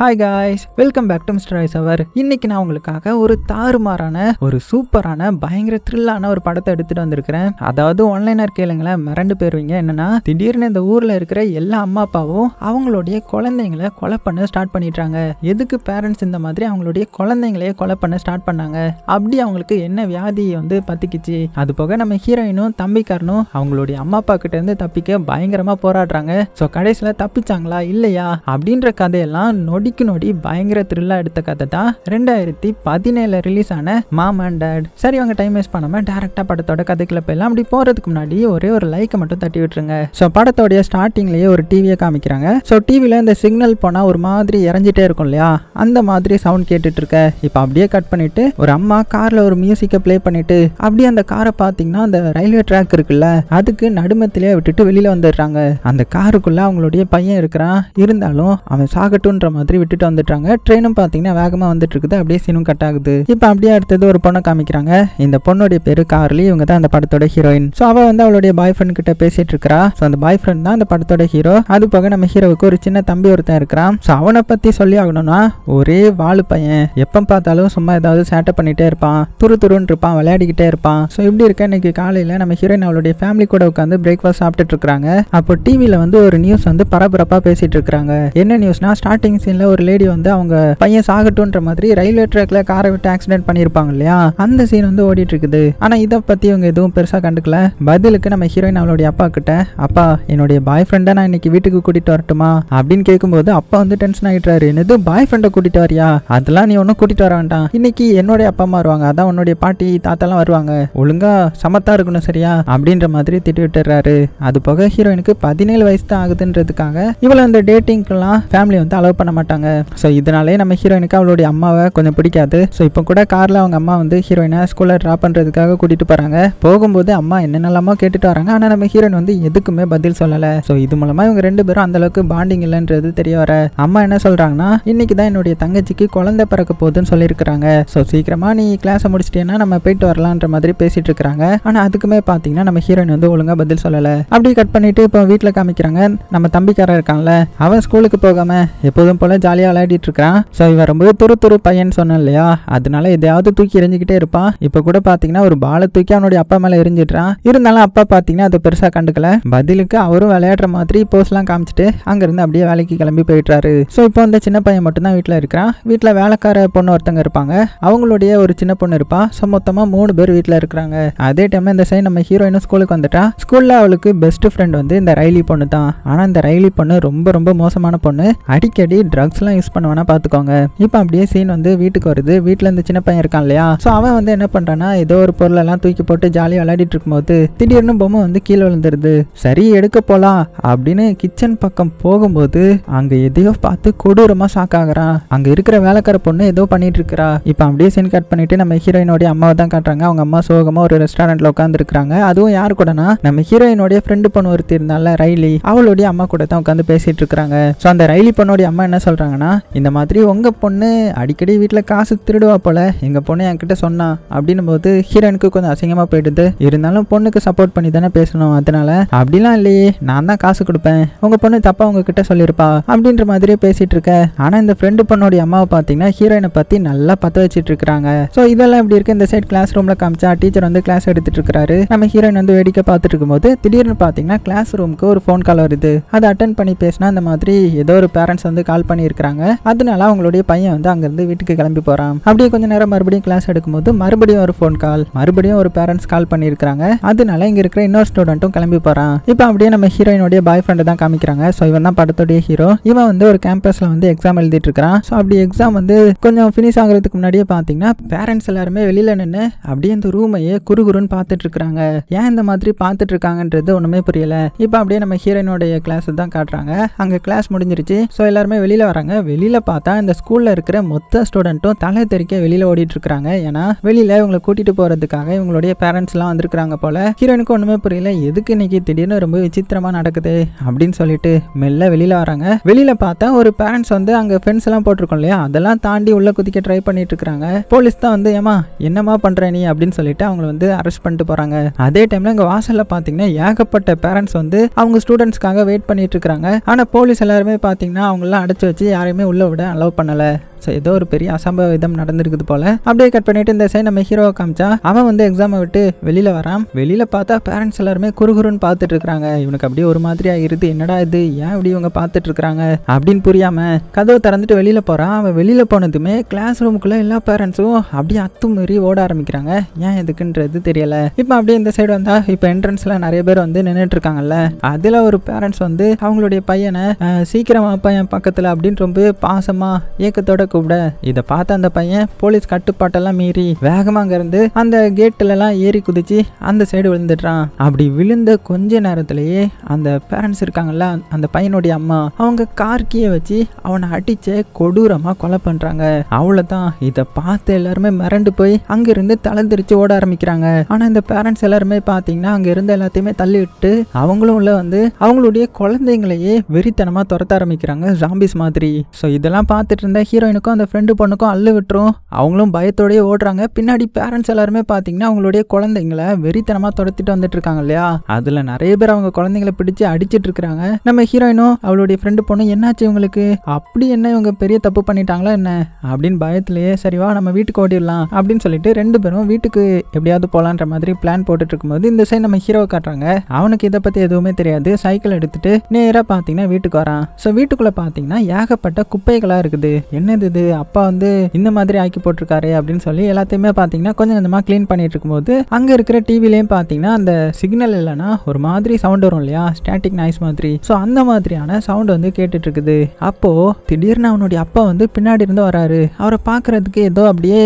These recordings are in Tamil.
hi guys welcome back to mister ice அவர் இன்னைக்கு நான் உங்களுக்காக ஒரு தாறுமாறான ஒரு சூப்பரான பயங்கர த்ரில்லான ஒரு படத்தை எடுத்துட்டு வந்திருக்கிறேன் அதாவது ஆன்லைனர் கேளுங்களேன் மிரண்டு போயிருவீங்க என்னன்னா திடீர்னு இந்த ஊர்ல இருக்கிற எல்லா அம்மா அப்பாவும் அவங்களுடைய குழந்தைங்களை கொலை பண்ண ஸ்டார்ட் பண்ணிட்டாங்க எதுக்கு பேரண்ட்ஸ் இந்த மாதிரி அவங்களுடைய குழந்தைங்களையே கொலை பண்ண ஸ்டார்ட் பண்ணாங்க அப்படி அவங்களுக்கு என்ன வியாதி வந்து பத்திக்குச்சு அது போக நம்ம ஹீரோயினும் தம்பிக்காரனும் அவங்களுடைய அம்மா அப்பா கிட்ட இருந்து தப்பிக்க பயங்கரமா போராடுறாங்க ஸோ கடைசியில் தப்பிச்சாங்களா இல்லையா அப்படின்ற கதையெல்லாம் நொடி நொடிக்கு நொடி பயங்கர த்ரில்லா எடுத்த கதை தான் ரெண்டாயிரத்தி பதினேழுல ரிலீஸ் ஆன மாம் அண்ட் டேட் சரி அவங்க டைம் வேஸ்ட் பண்ணாம டேரக்டா படத்தோட கதைக்குள்ள போயிடலாம் அப்படி போறதுக்கு முன்னாடி ஒரே ஒரு லைக்கை மட்டும் தட்டி விட்டுருங்க ஸோ படத்தோடைய ஸ்டார்டிங்லயே ஒரு டிவியை காமிக்கிறாங்க ஸோ டிவியில் இந்த சிக்னல் போனால் ஒரு மாதிரி இறஞ்சிட்டே இருக்கும் இல்லையா அந்த மாதிரி சவுண்ட் கேட்டுட்டு இருக்க இப்போ அப்படியே கட் பண்ணிட்டு ஒரு அம்மா காரில் ஒரு மியூசிக்கை ப்ளே பண்ணிட்டு அப்படியே அந்த காரை பாத்தீங்கன்னா அந்த ரயில்வே ட்ராக் இருக்குல்ல அதுக்கு நடுமத்திலேயே விட்டுட்டு வெளியில் வந்துடுறாங்க அந்த காருக்குள்ளே அவங்களுடைய பையன் இருக்கிறான் இருந்தாலும் அவன் சாகட்டுன்ற மாதிரி விட்டுட்டு வந்துட்டாங்க ட்ரெயினும் பார்த்தீங்கன்னா வேகமாக வந்துட்டு இருக்குது அப்படியே சீனும் கட் ஆகுது இப்போ அப்படியே அடுத்தது ஒரு பொண்ணை காமிக்கிறாங்க இந்த பொண்ணுடைய பேரு கார்லி இவங்க தான் அந்த படத்தோட ஹீரோயின் ஸோ அவள் வந்து அவளுடைய பாய் ஃப்ரெண்ட் கிட்ட பேசிட்டு இருக்கா ஸோ அந்த பாய் ஃப்ரெண்ட் தான் அந்த படத்தோட ஹீரோ அது போக நம்ம ஹீரோவுக்கு ஒரு சின்ன தம்பி ஒருத்தன் இருக்கிறான் ஸோ அவனை பற்றி சொல்லி ஆகணும்னா ஒரே வாழு பையன் எப்போ பார்த்தாலும் சும்மா ஏதாவது சேட்டை பண்ணிட்டே இருப்பான் துரு துருன்னு இருப்பான் விளையாடிக்கிட்டே இருப்பான் ஸோ இப்படி இருக்க இன்னைக்கு காலையில் நம்ம ஹீரோயின் அவளுடைய ஃபேமிலி கூட உட்காந்து பிரேக்ஃபாஸ்ட் சாப்பிட்டுட்டு இருக்காங்க அப்போ டிவியில் வந்து ஒரு நியூஸ் வந்து பரபரப்பாக பேசிட்டு இருக்காங்க என்ன நியூஸ்னா ஸ்டார்டிங் சீன்ல சீன்ல ஒரு லேடி வந்து அவங்க பையன் சாகட்டும்ன்ற மாதிரி ரயில்வே ட்ராக்ல காரை விட்டு ஆக்சிடென்ட் பண்ணியிருப்பாங்க இல்லையா அந்த சீன் வந்து ஓடிட்டு இருக்குது ஆனால் இதை பற்றி இவங்க எதுவும் பெருசாக கண்டுக்கல பதிலுக்கு நம்ம ஹீரோயின் அவளுடைய அப்பா கிட்ட அப்பா என்னுடைய பாய் ஃப்ரெண்டை நான் இன்னைக்கு வீட்டுக்கு கூட்டிட்டு வரட்டுமா அப்படின்னு கேட்கும்போது அப்பா வந்து டென்ஷன் ஆகிட்டாரு என்னது பாய் ஃப்ரெண்டை கூட்டிட்டு வரியா அதெல்லாம் நீ ஒன்றும் கூட்டிட்டு வர வேண்டாம் இன்னைக்கு என்னுடைய அப்பா அம்மா வருவாங்க அதான் உன்னுடைய பாட்டி தாத்தாலாம் வருவாங்க ஒழுங்கா சமத்தா இருக்கணும் சரியா அப்படின்ற மாதிரி திட்டு விட்டுறாரு அது போக ஹீரோயினுக்கு பதினேழு வயசு தான் ஆகுதுன்றதுக்காக இவ்வளவு அந்த டேட்டிங்க்கெல்லாம் ஃபேமிலி வந்து அலோவ் பண்ண மாட்டாங்க போட்டாங்க ஸோ இதனாலே நம்ம ஹீரோயினுக்கு அவளுடைய அம்மாவை கொஞ்சம் பிடிக்காது ஸோ இப்போ கூட காரில் அவங்க அம்மா வந்து ஹீரோயினை ஸ்கூலில் ட்ராப் பண்ணுறதுக்காக கூட்டிகிட்டு போகிறாங்க போகும்போது அம்மா என்னென்னலாமோ கேட்டுட்டு வராங்க ஆனால் நம்ம ஹீரோயின் வந்து எதுக்குமே பதில் சொல்லலை ஸோ இது மூலமாக இவங்க ரெண்டு பேரும் அந்தளவுக்கு பாண்டிங் இல்லைன்றது தெரிய வர அம்மா என்ன சொல்கிறாங்கன்னா இன்றைக்கி தான் என்னுடைய தங்கச்சிக்கு குழந்தை பிறக்க போகுதுன்னு சொல்லியிருக்கிறாங்க ஸோ சீக்கிரமாக நீ கிளாஸை முடிச்சிட்டேன்னா நம்ம போயிட்டு வரலான்ற மாதிரி பேசிகிட்டு இருக்கிறாங்க ஆனால் அதுக்குமே பார்த்தீங்கன்னா நம்ம ஹீரோயின் வந்து ஒழுங்காக பதில் சொல்லலை அப்படியே கட் பண்ணிவிட்டு இப்போ வீட்டில் காமிக்கிறாங்க நம்ம தம்பிக்காரன் இருக்கான்ல அவன் ஸ்கூலுக்கு போகாமல் எப்போதும் போல் ஜாலியாக விளையாடிட்டு இருக்கான் ஸோ இவன் ரொம்ப துரு துரு பையன் சொன்னேன் இல்லையா அதனால எதையாவது தூக்கி எரிஞ்சுக்கிட்டே இருப்பான் இப்போ கூட பார்த்தீங்கன்னா ஒரு பாலை தூக்கி அவனுடைய அப்பா மேலே எரிஞ்சிட்றான் இருந்தாலும் அப்பா பார்த்தீங்கன்னா அதை பெருசாக கண்டுக்கல பதிலுக்கு அவரும் விளையாடுற மாதிரி போஸ்ட்லாம் காமிச்சிட்டு அங்கேருந்து அப்படியே வேலைக்கு கிளம்பி போயிட்டாரு ஸோ இப்போ வந்து சின்ன பையன் மட்டும்தான் வீட்டில் இருக்கிறான் வீட்டில் வேலைக்கார பொண்ணு ஒருத்தங்க இருப்பாங்க அவங்களுடைய ஒரு சின்ன பொண்ணு இருப்பான் ஸோ மொத்தமாக மூணு பேர் வீட்டில் இருக்கிறாங்க அதே டைம் இந்த சைட் நம்ம ஹீரோயினும் ஸ்கூலுக்கு வந்துட்டா ஸ்கூலில் அவளுக்கு பெஸ்ட் ஃப்ரெண்ட் வந்து இந்த ரயிலி பொண்ணு தான் ஆனால் இந்த ரயிலி பொண்ணு ரொம்ப ரொம்ப மோசமான பொண்ணு அடிக்கடி ட்ரக் ட்ரக்ஸ்லாம் யூஸ் பண்ணுவானா பார்த்துக்கோங்க இப்போ அப்படியே சீன் வந்து வீட்டுக்கு வருது வீட்டில் இருந்து சின்ன பையன் இருக்கான் இல்லையா ஸோ அவன் வந்து என்ன பண்ணுறான்னா ஏதோ ஒரு பொருளெல்லாம் தூக்கி போட்டு ஜாலியாக விளையாடிட்டு இருக்கும்போது திடீர்னு பொம்மை வந்து கீழே விழுந்துருது சரி எடுக்க போகலாம் அப்படின்னு கிச்சன் பக்கம் போகும்போது அங்கே எதையோ பார்த்து கொடூரமாக ஷாக் ஆகிறான் அங்கே இருக்கிற வேலைக்கார பொண்ணு ஏதோ பண்ணிட்டு இருக்கிறா இப்போ அப்படியே சீன் கட் பண்ணிட்டு நம்ம ஹீரோயினுடைய அம்மாவை தான் காட்டுறாங்க அவங்க அம்மா சோகமாக ஒரு ரெஸ்டாரண்ட்ல உட்காந்துருக்காங்க அதுவும் யார் கூடனா நம்ம ஹீரோயினுடைய ஃப்ரெண்டு பொண்ணு ஒருத்தி இருந்தால ரைலி அவளுடைய அம்மா கூட தான் உட்காந்து பேசிட்டு இருக்காங்க ஸோ அந்த ரைலி பொண்ணுடைய அம்மா என்ன சொல்றாங்க சொல்கிறாங்கன்னா இந்த மாதிரி உங்கள் பொண்ணு அடிக்கடி வீட்டில் காசு திருடுவா போல் எங்கள் பொண்ணு என்கிட்ட சொன்னா அப்படின்னும் போது ஹீரோனுக்கு கொஞ்சம் அசிங்கமாக போயிடுது இருந்தாலும் பொண்ணுக்கு சப்போர்ட் பண்ணி தானே பேசணும் அதனால அப்படிலாம் இல்லையே நான் தான் காசு கொடுப்பேன் உங்கள் பொண்ணு தப்பாக உங்ககிட்ட சொல்லியிருப்பா அப்படின்ற மாதிரியே பேசிகிட்டு இருக்கேன் ஆனால் இந்த ஃப்ரெண்டு பொண்ணுடைய அம்மாவை பார்த்தீங்கன்னா ஹீரோயினை பற்றி நல்லா பற்ற வச்சுட்டு இருக்கிறாங்க ஸோ இதெல்லாம் எப்படி இருக்குது இந்த சைட் கிளாஸ் ரூமில் காமிச்சா டீச்சர் வந்து கிளாஸ் எடுத்துட்டு இருக்காரு நம்ம ஹீரோயின் வந்து வேடிக்கை பார்த்துட்டு இருக்கும்போது திடீர்னு பார்த்தீங்கன்னா கிளாஸ் ரூமுக்கு ஒரு ஃபோன் கால் வருது அதை அட்டன் பண்ணி பேசினா இந்த மாதிரி ஏதோ ஒரு பேரண்ட்ஸ் வந்து கால் பண்ணி இருக்கிறாங்க அதனால அவங்களுடைய பையன் வந்து அங்கேருந்து வீட்டுக்கு கிளம்பி போகிறான் அப்படியே கொஞ்சம் நேரம் மறுபடியும் கிளாஸ் எடுக்கும்போது மறுபடியும் ஒரு ஃபோன் கால் மறுபடியும் ஒரு பேரண்ட்ஸ் கால் பண்ணியிருக்கிறாங்க அதனால இங்கே இருக்கிற இன்னொரு ஸ்டூடெண்ட்டும் கிளம்பி போகிறான் இப்போ அப்படியே நம்ம ஹீரோயினுடைய பாய் ஃப்ரெண்டு தான் காமிக்கிறாங்க ஸோ இவன் தான் படத்துடைய ஹீரோ இவன் வந்து ஒரு கேம்பஸில் வந்து எக்ஸாம் எழுதிட்டு இருக்கிறான் ஸோ அப்படி எக்ஸாம் வந்து கொஞ்சம் ஃபினிஷ் ஆகுறதுக்கு முன்னாடியே பார்த்தீங்கன்னா பேரண்ட்ஸ் எல்லாருமே வெளியில் நின்று அப்படியே இந்த ரூமையே குறுகுறுன்னு பார்த்துட்டு இருக்கிறாங்க ஏன் இந்த மாதிரி பார்த்துட்டு இருக்காங்கன்றது ஒன்றுமே புரியல இப்போ அப்படியே நம்ம ஹீரோயினுடைய கிளாஸ் தான் காட்டுறாங்க அங்கே கிளாஸ் முடிஞ்சிருச்சு ஸோ எல்லாருமே வெளியில் வராங்க பண்ணுறாங்க வெளியில் பார்த்தா இந்த ஸ்கூலில் இருக்கிற மொத்த ஸ்டூடெண்ட்டும் தலை தெரிக்க வெளியில் ஓடிட்டுருக்காங்க ஏன்னா வெளியில் இவங்களை கூட்டிகிட்டு போகிறதுக்காக இவங்களுடைய பேரண்ட்ஸ்லாம் வந்திருக்கிறாங்க போல் ஹீரோனுக்கு ஒன்றுமே புரியல எதுக்கு இன்னைக்கு திடீர்னு ரொம்ப விசித்திரமாக நடக்குது அப்படின்னு சொல்லிட்டு மெல்ல வெளியில் வராங்க வெளியில் பார்த்தா ஒரு பேரண்ட்ஸ் வந்து அங்கே ஃப்ரெண்ட்ஸ் எல்லாம் போட்டிருக்கோம் இல்லையா அதெல்லாம் தாண்டி உள்ளே குதிக்க ட்ரை பண்ணிட்டு இருக்காங்க போலீஸ் தான் வந்து ஏமா என்னம்மா பண்ணுற நீ அப்படின்னு சொல்லிட்டு அவங்கள வந்து அரெஸ்ட் பண்ணிட்டு போகிறாங்க அதே டைமில் இங்கே வாசலில் பார்த்தீங்கன்னா ஏகப்பட்ட பேரண்ட்ஸ் வந்து அவங்க ஸ்டூடெண்ட்ஸ்க்காக வெயிட் பண்ணிட்டு இருக்காங்க ஆனால் போலீஸ் எல்லாருமே பார்த்தீங்கன்னா அவங்களாம் அடைச்சி வச்சு யாரையுமே உள்ளே விட அலோவ் பண்ணலை ஸோ ஏதோ ஒரு பெரிய விதம் நடந்திருக்குது போல அப்படியே கட் பண்ணிட்டு இந்த சைட் நம்ம ஹீரோவை காமிச்சா அவன் வந்து எக்ஸாமை விட்டு வெளியில் வரான் வெளியில் பார்த்தா பேரண்ட்ஸ் எல்லாருமே குறுகுறுன்னு பார்த்துட்டு இருக்காங்க இவனுக்கு அப்படியே ஒரு மாதிரியாக இருது என்னடா இது ஏன் இப்படி இவங்க பார்த்துட்டு இருக்கிறாங்க அப்படின்னு புரியாமல் கதவை திறந்துட்டு வெளியில் போகிறான் அவன் வெளியில் போனதுமே கிளாஸ் ரூமுக்குள்ளே எல்லா பேரண்ட்ஸும் அப்படியே அத்து அத்துமீறி ஓட ஆரம்பிக்கிறாங்க ஏன் எதுக்குன்றது தெரியல இப்போ அப்படியே இந்த சைடு வந்தா இப்போ என்ட்ரன்ஸ்ல நிறைய பேர் வந்து நின்றுட்டு இருக்காங்கல்ல அதில் ஒரு பேரண்ட்ஸ் வந்து அவங்களுடைய பையனை சீக்கிரம் பையன் பக்கத்துல பக்கத்தில் அப்படின்னு ரொம்ப பாசமாக ஏக்கத்தோட கூப்பிட இத பார்த்த அந்த பையன் போலீஸ் கட்டுப்பாட்டெல்லாம் மீறி வேகமாக இருந்து அந்த எல்லாம் ஏறி குதிச்சு அந்த சைடு விழுந்துடுறான் அப்படி விழுந்த கொஞ்ச நேரத்திலேயே அந்த பேரண்ட்ஸ் இருக்காங்கல்ல அந்த பையனுடைய அம்மா அவங்க கார்கியை வச்சு அவனை அடிச்சு கொடூரமா கொலை பண்றாங்க அவ்வளவுதான் இத பார்த்து எல்லாருமே மிரண்டு போய் அங்கேருந்து தளர்ந்துருச்சு ஓட ஆரம்பிக்கிறாங்க ஆனா இந்த பேரண்ட்ஸ் எல்லாருமே பாத்தீங்கன்னா அங்க இருந்த எல்லாத்தையுமே தள்ளிவிட்டு அவங்களும் உள்ள வந்து அவங்களுடைய குழந்தைங்களையே வெறித்தனமா துரத்த ஆரம்பிக்கிறாங்க ஜாம்பிஸ் மாதிரி சோ இதெல்லாம் பார்த்துட்டு இருந்த ஹீரோயின் பையனுக்கும் அந்த ஃப்ரெண்டு பொண்ணுக்கும் அள்ளு விட்டுரும் அவங்களும் பயத்தோடயே ஓடுறாங்க பின்னாடி பேரண்ட்ஸ் எல்லாருமே பார்த்தீங்கன்னா அவங்களுடைய குழந்தைங்களை வெறித்தனமாக துரத்திட்டு வந்துட்டு இருக்காங்க இல்லையா அதில் நிறைய பேர் அவங்க குழந்தைங்களை பிடிச்சி அடிச்சுட்டு இருக்கிறாங்க நம்ம ஹீரோயினும் அவளுடைய ஃப்ரெண்டு பொண்ணு என்னாச்சு இவங்களுக்கு அப்படி என்ன இவங்க பெரிய தப்பு பண்ணிட்டாங்களா என்ன அப்படின்னு பயத்திலேயே சரிவா நம்ம வீட்டுக்கு ஓடிடலாம் அப்படின்னு சொல்லிட்டு ரெண்டு பேரும் வீட்டுக்கு எப்படியாவது போகலான்ற மாதிரி பிளான் போட்டுட்டு இருக்கும்போது இந்த சைடு நம்ம ஹீரோ காட்டுறாங்க அவனுக்கு இதை பற்றி எதுவுமே தெரியாது சைக்கிள் எடுத்துட்டு நேராக பார்த்தீங்கன்னா வீட்டுக்கு வரான் ஸோ வீட்டுக்குள்ளே பார்த்தீங்கன்னா ஏகப்பட்ட குப்பைகளாக இருக்குது என்னது இது அப்பா வந்து இந்த மாதிரி ஆக்கி போட்டிருக்காரு அப்படின்னு சொல்லி எல்லாத்தையுமே பார்த்தீங்கன்னா கொஞ்சம் கொஞ்சமாக க்ளீன் பண்ணிட்டு இருக்கும்போது அங்கே இருக்கிற டிவிலையும் பார்த்தீங்கன்னா அந்த சிக்னல் இல்லைன்னா ஒரு மாதிரி சவுண்ட் வரும் இல்லையா ஸ்டாட்டிக் நாய்ஸ் மாதிரி ஸோ அந்த மாதிரியான சவுண்ட் வந்து கேட்டுட்டு இருக்குது அப்போ திடீர்னு அவனுடைய அப்பா வந்து பின்னாடி இருந்து வராரு அவரை பார்க்கறதுக்கு ஏதோ அப்படியே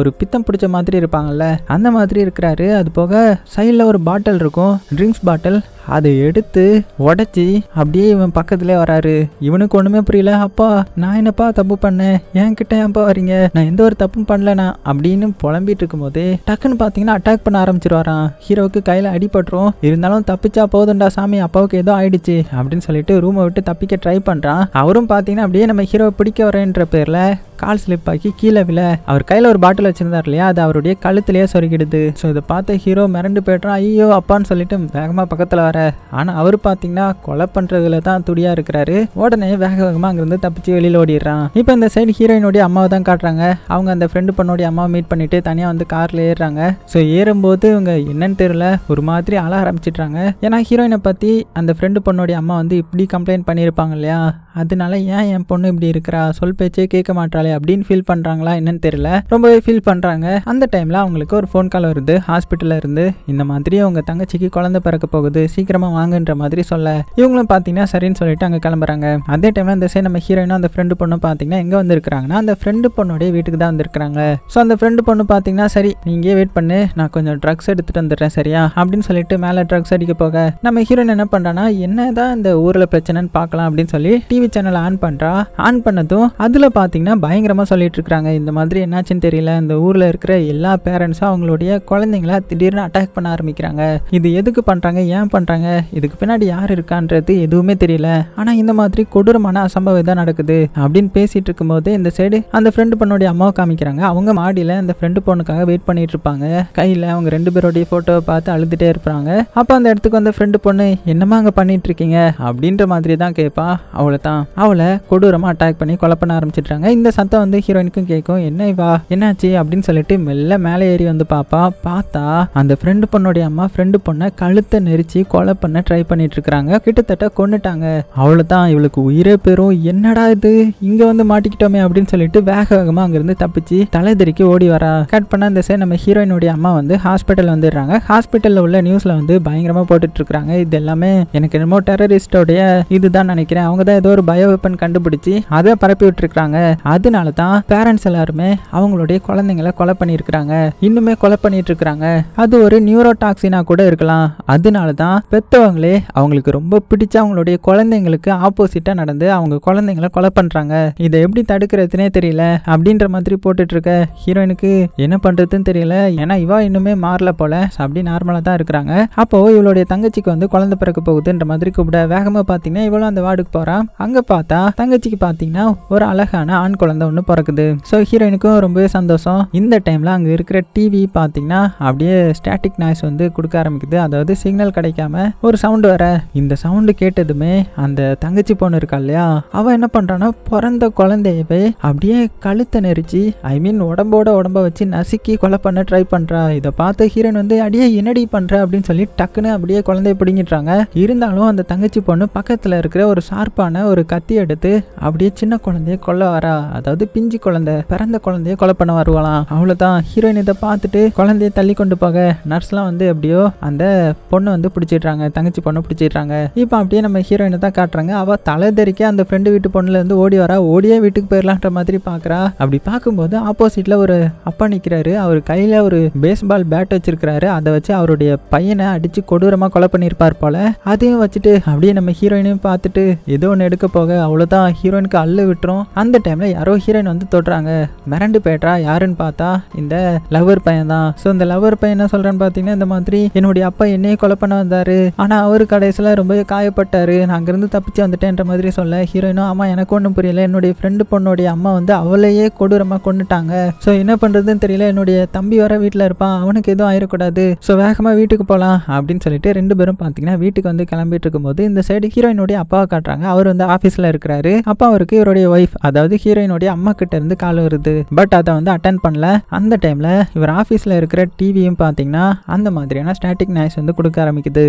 ஒரு பித்தம் பிடிச்ச மாதிரி இருப்பாங்கல்ல அந்த மாதிரி இருக்கிறாரு அது போக சைடில் ஒரு பாட்டில் இருக்கும் ட்ரிங்க்ஸ் பாட்டில் அதை எடுத்து உடச்சி அப்படியே இவன் பக்கத்துலேயே வராரு இவனுக்கு ஒன்றுமே புரியல அப்பா நான் என்னப்பா தப்பு பண்ணேன் என்கிட்ட ஏன்ப்பா வரீங்க நான் எந்த ஒரு தப்பும் பண்ணலண்ணா அப்படின்னு புலம்பிட்டு இருக்கும்போது டக்குன்னு பார்த்தீங்கன்னா அட்டாக் பண்ண ஆரம்பிச்சிருவாராம் ஹீரோவுக்கு கையில் அடிபட்டுரும் இருந்தாலும் தப்பிச்சா போதுண்டா சாமி அப்பாவுக்கு ஏதோ ஆயிடுச்சு அப்படின்னு சொல்லிட்டு ரூமை விட்டு தப்பிக்க ட்ரை பண்ணுறான் அவரும் பார்த்தீங்கன்னா அப்படியே நம்ம ஹீரோ பிடிக்க வரேன்ற பேரில் கால் ஸ்லிப் ஆக்கி கீழே விழ அவர் கையில் ஒரு பாட்டில் வச்சிருந்தார் இல்லையா அது அவருடைய கழுத்துலேயே சொருகிடுது ஸோ இதை பார்த்து ஹீரோ மிரண்டு போய்ட்றான் ஐயோ அப்பான்னு சொல்லிட்டு வேகமாக பக்கத்தில் வர ஆனால் அவர் பார்த்தீங்கன்னா கொலை பண்ணுறதுல தான் துடியாக இருக்கிறாரு உடனே வேக வேகமாக அங்கேருந்து தப்பிச்சு வெளியில் ஓடிடுறான் இப்போ இந்த சைடு ஹீரோயினுடைய அம்மாவை தான் காட்டுறாங்க அவங்க அந்த ஃப்ரெண்டு பொண்ணுடைய அம்மாவை மீட் பண்ணிட்டு தனியாக வந்து காரில் ஏறுறாங்க ஸோ ஏறும்போது இவங்க என்னன்னு தெரியல ஒரு மாதிரி அழ ஆரம்பிச்சிட்றாங்க ஏன்னா ஹீரோயினை பற்றி அந்த ஃப்ரெண்டு பொண்ணுடைய அம்மா வந்து இப்படி கம்ப்ளைண்ட் பண்ணியிருப்பாங்க இல்லையா அதனால ஏன் என் பொண்ணு இப்படி இருக்கிறா சொல் பேச்சே கேட்க மாட்டாளே அப்படின்னு ஃபீல் பண்ணுறாங்களா என்னன்னு தெரியல ரொம்பவே ஃபீல் பண்ணுறாங்க அந்த டைமில் அவங்களுக்கு ஒரு ஃபோன் கால் வருது ஹாஸ்பிட்டலில் இருந்து இந்த மாதிரி அவங்க தங்கச்சிக்கு குழந்தை பிறக்க போகுது சீக்கிரமா வாங்குன்ற மாதிரி சொல்ல இவங்களும் பார்த்தீங்கன்னா சரின்னு சொல்லிட்டு அங்கே கிளம்புறாங்க அதே டைம்ல அந்த சைட் நம்ம ஹீரோயினும் அந்த ஃப்ரெண்டு பொண்ணும் பார்த்தீங்கன்னா எங்கே வந்திருக்கிறாங்கன்னா அந்த ஃப்ரெண்டு பொண்ணுடைய வீட்டுக்கு தான் வந்திருக்காங்க ஸோ அந்த ஃப்ரெண்டு பொண்ணு பார்த்தீங்கன்னா சரி நீங்க வெயிட் பண்ணு நான் கொஞ்சம் ட்ரக்ஸ் எடுத்துகிட்டு வந்துடுறேன் சரியா அப்படின்னு சொல்லிட்டு மேலே ட்ரக்ஸ் அடிக்க போக நம்ம ஹீரோயின் என்ன பண்றானா என்னதான் இந்த ஊரில் பிரச்சனைன்னு பார்க்கலாம் அப்படின்னு சொல்லி டிவி சேனல் ஆன் பண்றா ஆன் பண்ணதும் அதில் பார்த்தீங்கன்னா பயங்கரமாக சொல்லிட்டு இருக்காங்க இந்த மாதிரி என்னாச்சுன்னு தெரியல இந்த ஊரில் இருக்கிற எல்லா பேரண்ட்ஸும் அவங்களுடைய குழந்தைங்கள திடீர்னு அட்டாக் பண்ண ஆரம்பிக்கிறாங்க இது எதுக்கு பண்ணுறாங்க ஏன் பண்றாங்க பண்ணுறாங்க இதுக்கு பின்னாடி யார் இருக்கான்றது எதுவுமே தெரியல ஆனால் இந்த மாதிரி கொடூரமான அசம்பவம் தான் நடக்குது அப்படின்னு பேசிட்டு இருக்கும்போது இந்த சைடு அந்த ஃப்ரெண்டு பொண்ணுடைய அம்மாவை காமிக்கிறாங்க அவங்க மாடியில் அந்த ஃப்ரெண்டு பொண்ணுக்காக வெயிட் பண்ணிட்டு இருப்பாங்க கையில் அவங்க ரெண்டு பேருடைய ஃபோட்டோவை பார்த்து அழுதுகிட்டே இருப்பாங்க அப்போ அந்த இடத்துக்கு அந்த ஃப்ரெண்டு பொண்ணு என்னம்மா அங்கே பண்ணிட்டு இருக்கீங்க அப்படின்ற மாதிரி தான் கேட்பா அவளை தான் அவளை கொடூரமாக அட்டாக் பண்ணி கொலை பண்ண ஆரம்பிச்சிட்றாங்க இந்த சத்தம் வந்து ஹீரோயினுக்கும் கேட்கும் என்ன வா என்னாச்சு அப்படின்னு சொல்லிட்டு மெல்ல மேலே ஏறி வந்து பார்ப்பா பார்த்தா அந்த ஃப்ரெண்டு பொண்ணுடைய அம்மா ஃப்ரெண்டு பொண்ணை கழுத்தை நெரிச்சு கொலை கொலை பண்ண ட்ரை பண்ணிட்டு இருக்கிறாங்க கிட்டத்தட்ட கொண்டுட்டாங்க அவ்வளோதான் இவளுக்கு உயிரே பெறும் என்னடா இது இங்கே வந்து மாட்டிக்கிட்டோமே அப்படின்னு சொல்லிட்டு வேக வேகமாக அங்கேருந்து தப்பிச்சு தலைதறிக்கு ஓடி வரா கட் பண்ண அந்த சே நம்ம ஹீரோயினுடைய அம்மா வந்து ஹாஸ்பிட்டல் வந்துடுறாங்க ஹாஸ்பிட்டலில் உள்ள நியூஸில் வந்து பயங்கரமாக போட்டுட்டு இருக்காங்க இது எல்லாமே எனக்கு என்னமோ டெரரிஸ்டோடைய இதுதான் நினைக்கிறேன் அவங்க தான் ஏதோ ஒரு பயோ வெப்பன் கண்டுபிடிச்சி அதை பரப்பி விட்டுருக்காங்க அதனால தான் பேரண்ட்ஸ் எல்லாருமே அவங்களுடைய குழந்தைங்களை கொலை பண்ணியிருக்கிறாங்க இன்னுமே கொலை பண்ணிட்டு இருக்கிறாங்க அது ஒரு நியூரோ டாக்ஸினா கூட இருக்கலாம் அதனால தான் பெற்றவங்களே அவங்களுக்கு ரொம்ப பிடிச்ச அவங்களுடைய குழந்தைங்களுக்கு ஆப்போசிட்டாக நடந்து அவங்க குழந்தைங்கள கொலை பண்ணுறாங்க இதை எப்படி தடுக்கிறதுனே தெரியல அப்படின்ற மாதிரி போட்டுட்டு இருக்க ஹீரோயினுக்கு என்ன பண்ணுறதுன்னு தெரியல ஏன்னா இவா இன்னுமே மாறல போல அப்படி நார்மலாக தான் இருக்கிறாங்க அப்போ இவளுடைய தங்கச்சிக்கு வந்து குழந்தை பிறக்க போகுதுன்ற மாதிரி கூப்பிட வேகமாக பார்த்தீங்கன்னா இவளும் அந்த வார்டுக்கு போகிறான் அங்கே பார்த்தா தங்கச்சிக்கு பார்த்தீங்கன்னா ஒரு அழகான ஆண் குழந்தை ஒன்று பிறக்குது ஸோ ஹீரோயினுக்கும் ரொம்பவே சந்தோஷம் இந்த டைமில் அங்கே இருக்கிற டிவி பார்த்தீங்கன்னா அப்படியே ஸ்டாட்டிக் நாய்ஸ் வந்து கொடுக்க ஆரம்பிக்குது அதாவது சிக்னல் கிடைக்காம ஒரு சவுண்டு வர இந்த சவுண்டு கேட்டதுமே அந்த தங்கச்சி பொண்ணு இருக்கா இல்லையா அவன் என்ன பண்றான்னா பிறந்த குழந்தையவே அப்படியே கழுத்தை நெரிச்சு ஐ மீன் உடம்போட உடம்ப வச்சு நசுக்கி கொலை பண்ண ட்ரை பண்ணுறா இதை பார்த்து ஹீரன் வந்து அடியே என்னடி பண்ற அப்படின்னு சொல்லி டக்குன்னு அப்படியே குழந்தைய பிடிங்கிட்டாங்க இருந்தாலும் அந்த தங்கச்சி பொண்ணு பக்கத்தில் இருக்கிற ஒரு ஷார்ப்பான ஒரு கத்தி எடுத்து அப்படியே சின்ன குழந்தைய கொல்ல வரா அதாவது பிஞ்சு குழந்தை பிறந்த குழந்தைய கொலை பண்ண வருவாளாம் அவ்வளவுதான் ஹீரோயின் இதை பார்த்துட்டு குழந்தைய தள்ளி கொண்டு போக நர்ஸ்லாம் வந்து எப்படியோ அந்த பொண்ணை வந்து பிடிச்சிட்டு பிடிச்சிடுறாங்க தங்கச்சி பொண்ணை பிடிச்சிடுறாங்க இப்போ அப்படியே நம்ம ஹீரோயினை தான் காட்டுறாங்க அவள் தலை தெரிக்க அந்த ஃப்ரெண்டு வீட்டு பொண்ணுலேருந்து ஓடி வரா ஓடியே வீட்டுக்கு போயிடலான்ற மாதிரி பார்க்குறா அப்படி பார்க்கும்போது ஆப்போசிட்டில் ஒரு அப்பா நிற்கிறாரு அவர் கையில் ஒரு பேஸ்பால் பேட் வச்சிருக்கிறாரு அதை வச்சு அவருடைய பையனை அடித்து கொடூரமாக கொலை பண்ணியிருப்பார் போல அதையும் வச்சுட்டு அப்படியே நம்ம ஹீரோயினையும் பார்த்துட்டு ஏதோ ஒன்று எடுக்க போக அவ்வளோதான் ஹீரோயினுக்கு அள்ளு விட்டுரும் அந்த டைமில் யாரோ ஹீரோயின் வந்து தொடுறாங்க மிரண்டு போய்ட்றா யாருன்னு பார்த்தா இந்த லவ்வர் பையன் தான் ஸோ இந்த லவ்வர் பையன் என்ன சொல்கிறேன்னு பார்த்தீங்கன்னா இந்த மாதிரி என்னுடைய அப்பா என்னையே கொலை பண்ண வந்தார் போயிட்டாரு ஆனால் அவர் கடைசியில் ரொம்ப காயப்பட்டாரு நான் அங்கேருந்து தப்பிச்சு வந்துட்டேன்ற மாதிரி சொல்ல ஹீரோயினும் ஆமாம் எனக்கு ஒன்றும் புரியல என்னுடைய ஃப்ரெண்டு பொண்ணுடைய அம்மா வந்து அவளையே கொடூரமாக கொண்டுட்டாங்க ஸோ என்ன பண்ணுறதுன்னு தெரியல என்னுடைய தம்பி வர வீட்டில் இருப்பான் அவனுக்கு எதுவும் ஆயிடக்கூடாது ஸோ வேகமாக வீட்டுக்கு போகலாம் அப்படின்னு சொல்லிட்டு ரெண்டு பேரும் பார்த்தீங்கன்னா வீட்டுக்கு வந்து கிளம்பிட்டு இருக்கும்போது இந்த சைடு ஹீரோயினுடைய அப்பாவை காட்டுறாங்க அவர் வந்து ஆஃபீஸில் இருக்கிறாரு அப்பா அவருக்கு இவருடைய ஒய்ஃப் அதாவது ஹீரோயினுடைய அம்மா கிட்ட இருந்து கால் வருது பட் அதை வந்து அட்டன் பண்ணல அந்த டைமில் இவர் ஆஃபீஸில் இருக்கிற டிவியும் பார்த்தீங்கன்னா அந்த மாதிரியான ஸ்டாட்டிக் நாய்ஸ் வந்து கொடுக்க ஆரம்பிக்குது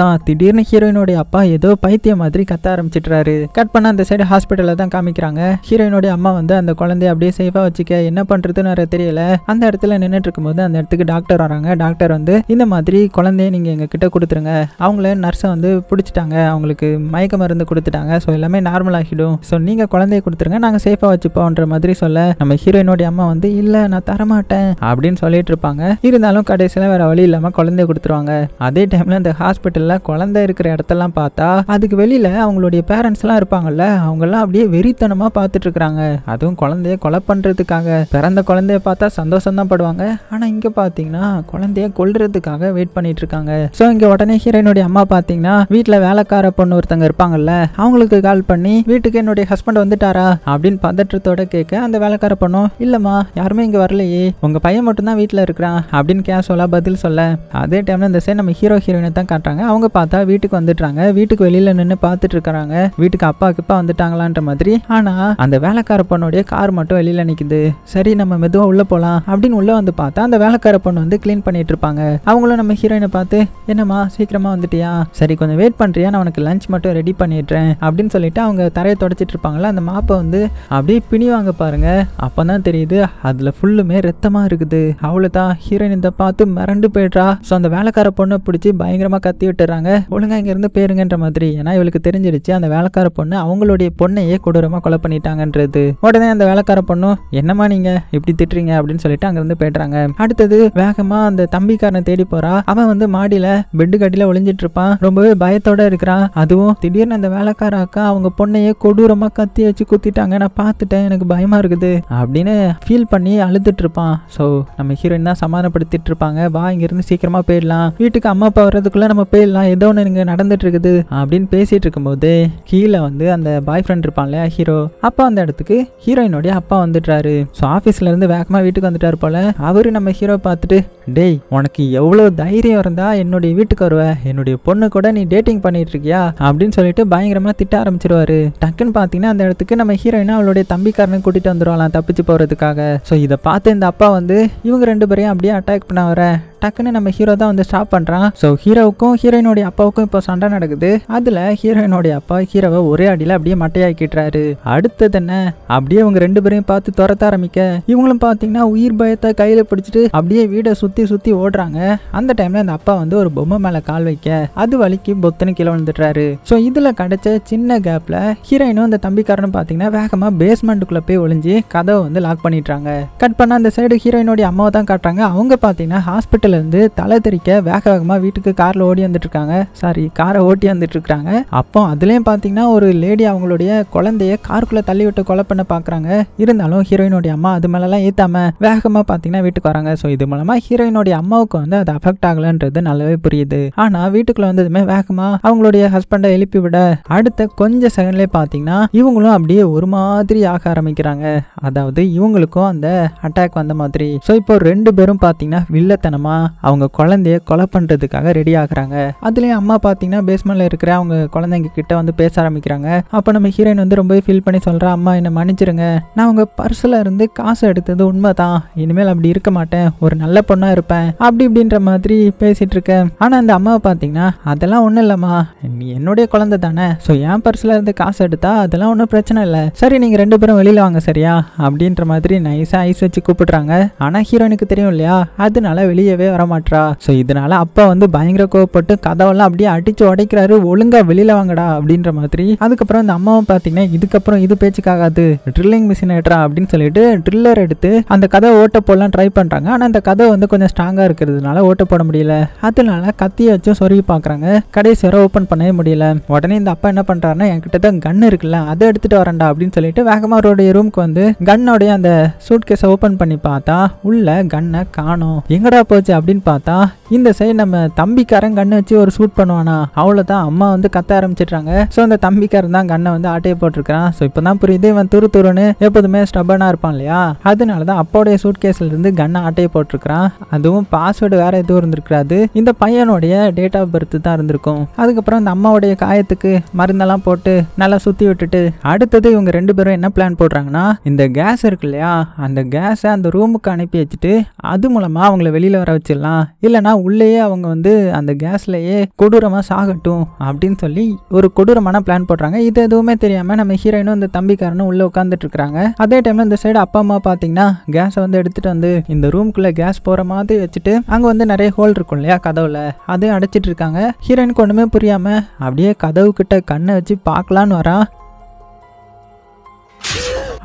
தான் திடீர்னு ஹீரோயினுடைய அப்பா ஏதோ பைத்தியம் மாதிரி கத்த ஆரம்பிச்சிட்றாரு கட் பண்ண அந்த சைடு ஹாஸ்பிட்டலில் தான் காமிக்கிறாங்க ஹீரோயினுடைய அம்மா வந்து அந்த குழந்தைய அப்படியே சேஃபாக வச்சுக்க என்ன பண்ணுறதுன்னு தெரியல அந்த இடத்துல நின்றுட்டு இருக்கும்போது அந்த இடத்துக்கு டாக்டர் வராங்க டாக்டர் வந்து இந்த மாதிரி குழந்தைய நீங்கள் எங்ககிட்ட கொடுத்துருங்க அவங்கள நர்ஸை வந்து பிடிச்சிட்டாங்க அவங்களுக்கு மயக்க மருந்து கொடுத்துட்டாங்க ஸோ எல்லாமே நார்மல் ஆகிடும் ஸோ நீங்கள் குழந்தைய கொடுத்துருங்க நாங்கள் சேஃபாக வச்சுப்போன்ற மாதிரி சொல்ல நம்ம ஹீரோயினுடைய அம்மா வந்து இல்லை நான் தரமாட்டேன் அப்படின்னு சொல்லிட்டு இருப்பாங்க இருந்தாலும் கடைசியில் வேற வழி இல்லாமல் குழந்தைய கொடுத்துருவாங்க அதே டைமில் அந்த ஹாஸ்பிட்டலில் குழந்தை இருக்கிற இடத்தெல்லாம் பார்த்தா அதுக்கு வெளியில் அவங்களுடைய பேரண்ட்ஸ்லாம் இருப்பாங்கல்ல அவங்கெல்லாம் அப்படியே வெறித்தனமாக பார்த்துட்டு இருக்கிறாங்க அதுவும் குழந்தைய கொலை பண்ணுறதுக்காக பிறந்த குழந்தைய பார்த்தா சந்தோஷம் தான் படுவாங்க ஆனால் இங்கே பார்த்தீங்கன்னா குழந்தைய கொள்றதுக்காக வெயிட் பண்ணிட்டு இருக்காங்க ஸோ இங்கே உடனே ஹீரோயினுடைய அம்மா பார்த்தீங்கன்னா வீட்டில் வேலைக்கார பொண்ணு ஒருத்தங்க இருப்பாங்கல்ல அவங்களுக்கு கால் பண்ணி வீட்டுக்கு என்னுடைய ஹஸ்பண்ட் வந்துட்டாரா அப்படின்னு பதற்றத்தோட கேட்க அந்த வேலைக்கார பொண்ணும் இல்லைம்மா யாருமே இங்கே வரலையே உங்கள் பையன் மட்டும்தான் வீட்டில் இருக்கிறான் அப்படின்னு சொல்ல பதில் சொல்ல அதே டைம்ல இந்த சைடு நம்ம ஹீரோ ஹீரோயினை தான் காட்டுறாங்க அவங்க பார்த்தா வீட்டுக்கு வந்துடுறாங்க வீட்டுக்கு வெளியில நின்று பார்த்துட்டு இருக்கிறாங்க வீட்டுக்கு அப்பா வந்துட்டாங்களான்ற மாதிரி ஆனால் அந்த வேலைக்கார பொண்ணுடைய கார் மட்டும் வெளியில நிக்குது சரி நம்ம மெதுவாக உள்ளே போகலாம் அப்படின்னு உள்ளே வந்து பார்த்தா அந்த வேலைக்கார பொண்ணு வந்து க்ளீன் பண்ணிட்டு இருப்பாங்க அவங்களும் நம்ம ஹீரோயினை பார்த்து என்னம்மா சீக்கிரமாக வந்துட்டியா சரி கொஞ்சம் வெயிட் பண்ணுறியா நான் உனக்கு லஞ்ச் மட்டும் ரெடி பண்ணிடுறேன் அப்படின்னு சொல்லிட்டு அவங்க தரையை தொடச்சிட்டு இருப்பாங்களா அந்த மாப்பை வந்து அப்படியே பிணிவாங்க பாருங்க அப்போ தான் தெரியுது அதில் ஃபுல்லுமே ரத்தமா இருக்குது அவ்வளவுதான் ஹீரோயின் இதை பார்த்து மிரண்டு போயிடுறா ஸோ அந்த வேலைக்கார பொண்ணை பிடிச்சி பயங்கரமாக கத்தி விட்டுறாங்க ஒழுங்கா இங்கேருந்து பேருங்கன்ற மாதிரி ஏன்னா இவளுக்கு தெரிஞ்சிருச்சு அந்த வேலைக்கார பொண்ணு அவங்களுடைய பொண்ணையே கொடூரமாக கொலை பண்ணிட்டாங்கன்றது உடனே அந்த வேலைக்கார பொண்ணும் என்னம்மா நீங்க இப்படி திட்டுறீங்க அப்படின்னு சொல்லிட்டு அங்கேருந்து போயிடுறாங்க அடுத்தது வேகமாக அந்த தம்பிக்காரனை தேடி போகிறா அவன் வந்து மாடியில் பெட்டு கட்டியில் ஒளிஞ்சிட்டு இருப்பான் ரொம்பவே பயத்தோட இருக்கிறான் அதுவும் திடீர்னு அந்த வேலைக்கார அக்கா அவங்க பொண்ணையே கொடூரமாக கத்தி வச்சு குத்திட்டாங்க நான் பார்த்துட்டேன் எனக்கு பயமாக இருக்குது அப்படின்னு ஃபீல் பண்ணி அழுதுட்டு இருப்பான் ஸோ நம்ம ஹீரோயின் தான் சமாதானப்படுத்திட்டு இருப்பாங்க வா இங்கிருந்து சீக்கிரமா போயிடலாம் வீட்டுக்கு அம்மா அப்பா வர்றதுக்குள்ள நம்ம நம்ம போயிடலாம் ஏதோ ஒன்று இங்கே இருக்குது அப்படின்னு பேசிகிட்டு இருக்கும்போது கீழே வந்து அந்த பாய் ஃப்ரெண்ட் இருப்பான் இல்லையா ஹீரோ அப்போ அந்த இடத்துக்கு ஹீரோயினுடைய அப்பா வந்துட்டாரு ஸோ ஆஃபீஸ்லேருந்து வேகமாக வீட்டுக்கு வந்துட்டாரு போல அவர் நம்ம ஹீரோ பார்த்துட்டு டேய் உனக்கு எவ்வளோ தைரியம் இருந்தால் என்னுடைய வீட்டுக்கு வருவ என்னுடைய பொண்ணு கூட நீ டேட்டிங் பண்ணிட்டு இருக்கியா அப்படின்னு சொல்லிட்டு பயங்கரமாக திட்ட ஆரம்பிச்சிருவாரு டக்குன்னு பார்த்தீங்கன்னா அந்த இடத்துக்கு நம்ம ஹீரோயினா அவளுடைய தம்பிக்காரனை கூட்டிகிட்டு வந்துடுவாங்களாம் தப்பிச்சு போகிறதுக்காக ஸோ இதை பார்த்து இந்த அப்பா வந்து இவங்க ரெண்டு பேரையும் அப்படியே அட்டாக் பண்ண வர டக்குன்னு நம்ம ஹீரோ தான் வந்து ஸ்டாப் பண்றான் ஸோ ஹீரோவுக்கும் ஹீரோயினுடைய அப்பாவுக்கும் இப்போ சண்டை நடக்குது அதுல ஹீரோயினுடைய அப்பா ஹீரோவை ஒரே அடியில அப்படியே மட்டையாக்கிட்டுறாரு அடுத்தது என்ன அப்படியே அவங்க ரெண்டு பேரையும் பார்த்து துரத்த ஆரம்பிக்க இவங்களும் பாத்தீங்கன்னா உயிர் பயத்தை கையில் பிடிச்சிட்டு அப்படியே வீடை சுற்றி சுற்றி ஓடுறாங்க அந்த டைம்ல அந்த அப்பா வந்து ஒரு பொம்மை மேல கால் வைக்க அது வலிக்கு பொத்தனு கீழே வந்துடுறாரு ஸோ இதுல கிடைச்ச சின்ன கேப்ல ஹீரோயினும் அந்த தம்பிக்காரனும் பார்த்தீங்கன்னா வேகமாக பேஸ்மெண்ட்டுக்குள்ளே போய் ஒளிஞ்சு கதவை வந்து லாக் பண்ணிடுறாங்க கட் பண்ண அந்த சைடு ஹீரோயினுடைய அம்மாவை தான் காட்டுறாங்க அவங்க பாத்தீங்கன்னா ஹாஸ்பிட்டல் பக்கத்துலேருந்து தலை தெரிக்க வேக வேகமாக வீட்டுக்கு காரில் ஓடி வந்துட்டுருக்காங்க சாரி காரை ஓட்டி வந்துட்டுருக்காங்க அப்போ அதுலேயும் பார்த்தீங்கன்னா ஒரு லேடி அவங்களுடைய குழந்தைய காருக்குள்ளே தள்ளி விட்டு கொலை பண்ண பார்க்குறாங்க இருந்தாலும் ஹீரோயினுடைய அம்மா அது மேலெலாம் ஏற்றாமல் வேகமாக பார்த்தீங்கன்னா வீட்டுக்கு வராங்க ஸோ இது மூலமாக ஹீரோயினுடைய அம்மாவுக்கு வந்து அது அஃபெக்ட் ஆகலைன்றது நல்லாவே புரியுது ஆனால் வீட்டுக்குள்ளே வந்ததுமே வேகமாக அவங்களுடைய ஹஸ்பண்டை எழுப்பி விட அடுத்த கொஞ்சம் செகண்ட்லேயே பார்த்தீங்கன்னா இவங்களும் அப்படியே ஒரு மாதிரி ஆக ஆரம்பிக்கிறாங்க அதாவது இவங்களுக்கும் அந்த அட்டாக் வந்த மாதிரி ஸோ இப்போ ரெண்டு பேரும் பார்த்தீங்கன்னா வில்லத்தனமாக அவங்க குழந்தைய கொலை பண்ணுறதுக்காக ரெடி ஆகுறாங்க அதுலேயும் அம்மா பார்த்தீங்கன்னா பேஸ்மெண்ட்ல இருக்கிற அவங்க குழந்தைங்க கிட்ட வந்து பேச ஆரம்பிக்கிறாங்க அப்போ நம்ம ஹீரோயின் வந்து ரொம்பவே ஃபீல் பண்ணி சொல்ற அம்மா என்னை மன்னிச்சிருங்க நான் அவங்க பர்ஸில் இருந்து காசு எடுத்தது உண்மை தான் இனிமேல் அப்படி இருக்க மாட்டேன் ஒரு நல்ல பொண்ணாக இருப்பேன் அப்படி இப்படின்ற மாதிரி பேசிட்டு இருக்கேன் ஆனால் அந்த அம்மாவை பார்த்தீங்கன்னா அதெல்லாம் ஒன்றும் இல்லைம்மா நீ என்னுடைய குழந்தை தானே ஸோ என் பர்ஸில் இருந்து காசு எடுத்தா அதெல்லாம் ஒன்றும் பிரச்சனை இல்லை சரி நீங்கள் ரெண்டு பேரும் வெளியில் வாங்க சரியா அப்படின்ற மாதிரி நைஸாக ஐஸ் வச்சு கூப்பிடுறாங்க ஆனால் ஹீரோயினுக்கு தெரியும் இல்லையா அதனால வெளியவே வரமாட்டா ஸோ இதனால அப்பா வந்து பயங்கர கோவப்பட்டு கதவெல்லாம் அப்படியே அடிச்சு உடைக்கிறாரு ஒழுங்கா வெளியில வாங்கடா அப்படின்ற மாதிரி அதுக்கப்புறம் அந்த அம்மாவை பார்த்தீங்கன்னா இதுக்கப்புறம் இது பேச்சுக்காகாது ட்ரில்லிங் மிஷின் ஏற்றா அப்படின்னு சொல்லிட்டு ட்ரில்லர் எடுத்து அந்த கதை ஓட்ட போடலாம் ட்ரை பண்றாங்க ஆனால் அந்த கதை வந்து கொஞ்சம் ஸ்ட்ராங்கா இருக்கிறதுனால ஓட்ட போட முடியல அதனால கத்தியை வச்சும் சொருகி பார்க்குறாங்க கடைசி வர ஓப்பன் பண்ணவே முடியல உடனே இந்த அப்பா என்ன பண்றாருன்னா என்கிட்ட தான் கன் இருக்குல்ல அதை எடுத்துட்டு வரேன்டா அப்படின்னு சொல்லிட்டு வேகமா அவருடைய ரூமுக்கு வந்து கன்னோடைய அந்த சூட் கேஸை ஓப்பன் பண்ணி பார்த்தா உள்ள கன்னை காணும் எங்கடா போச்சு அப்படின்னு பார்த்தா இந்த சைடு நம்ம தம்பிக்காரன் கண்ணை வச்சு ஒரு ஷூட் பண்ணுவானா அவ்வளோதான் அம்மா வந்து கத்த ஆரம்பிச்சிட்றாங்க ஸோ அந்த தம்பிக்காரன் தான் கண்ணை வந்து ஆட்டையை போட்டிருக்கிறான் ஸோ இப்போ தான் புரியுது இவன் துரு துருன்னு எப்போதுமே ஸ்டபனாக இருப்பான் இல்லையா அதனால தான் அப்போடைய சூட் இருந்து கண்ணை ஆட்டையை போட்டிருக்கிறான் அதுவும் பாஸ்வேர்டு வேறு எதுவும் இருந்திருக்காது இந்த பையனுடைய டேட் ஆஃப் பர்த் தான் இருந்திருக்கும் அதுக்கப்புறம் அந்த அம்மாவுடைய காயத்துக்கு மருந்தெல்லாம் போட்டு நல்லா சுற்றி விட்டுட்டு அடுத்தது இவங்க ரெண்டு பேரும் என்ன பிளான் போடுறாங்கன்னா இந்த கேஸ் இருக்கு இல்லையா அந்த கேஸை அந்த ரூமுக்கு அனுப்பி வச்சுட்டு அது மூலமாக அவங்கள வெளியில் வர வச்சிடலாம் இல்லைனா உள்ளேயே அவங்க வந்து அந்த கேஸ்லேயே கொடூரமாக சாகட்டும் அப்படின்னு சொல்லி ஒரு கொடூரமான பிளான் போடுறாங்க இது எதுவுமே தெரியாமல் நம்ம ஹீரோயினும் இந்த தம்பிக்காரனும் உள்ளே உட்காந்துட்டு இருக்கிறாங்க அதே டைமில் இந்த சைடு அப்பா அம்மா பார்த்தீங்கன்னா கேஸை வந்து எடுத்துகிட்டு வந்து இந்த ரூம்குள்ளே கேஸ் போகிற மாதிரி வச்சுட்டு அங்கே வந்து நிறைய ஹோல் இருக்கும் இல்லையா கதவுல அதையும் அடைச்சிட்டு இருக்காங்க ஹீரோயினுக்கு ஒன்றுமே புரியாமல் அப்படியே கதவு கிட்ட கண்ணை வச்சு பார்க்கலான்னு வரான்